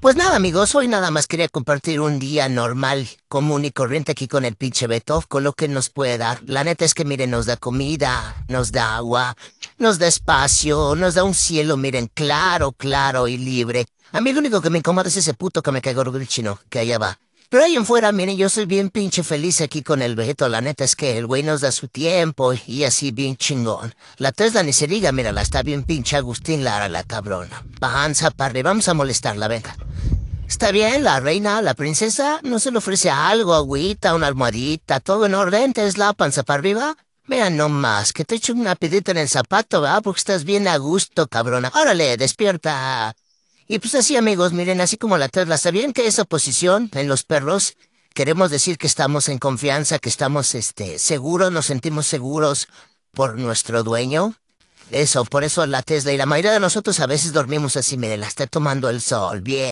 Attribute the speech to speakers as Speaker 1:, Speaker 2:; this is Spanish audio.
Speaker 1: Pues nada, amigos, hoy nada más quería compartir un día normal, común y corriente aquí con el pinche Beto, con lo que nos puede dar. La neta es que, miren, nos da comida, nos da agua, nos da espacio, nos da un cielo, miren, claro, claro y libre. A mí lo único que me incomoda es ese puto que me cagó el que allá va. Pero ahí en fuera, miren, yo soy bien pinche feliz aquí con el Beto. La neta es que el güey nos da su tiempo y así bien chingón. La Tesla ni se diga, miren la está bien pinche Agustín Lara, la cabrona. Bajanza, parre, vamos a molestarla, venga. Está bien, la reina, la princesa, no se le ofrece algo, agüita, una almohadita, todo en orden, te es la panza para arriba. Mira nomás, que te echo una pedita en el zapato, ¿verdad? Porque estás bien a gusto, cabrona. Órale, despierta. Y pues así, amigos, miren, así como la Tesla, ¿sabían que esa posición en los perros queremos decir que estamos en confianza, que estamos este, seguros, nos sentimos seguros por nuestro dueño? Eso, por eso la Tesla y la mayoría de nosotros a veces dormimos así, miren, la está tomando el sol, bien.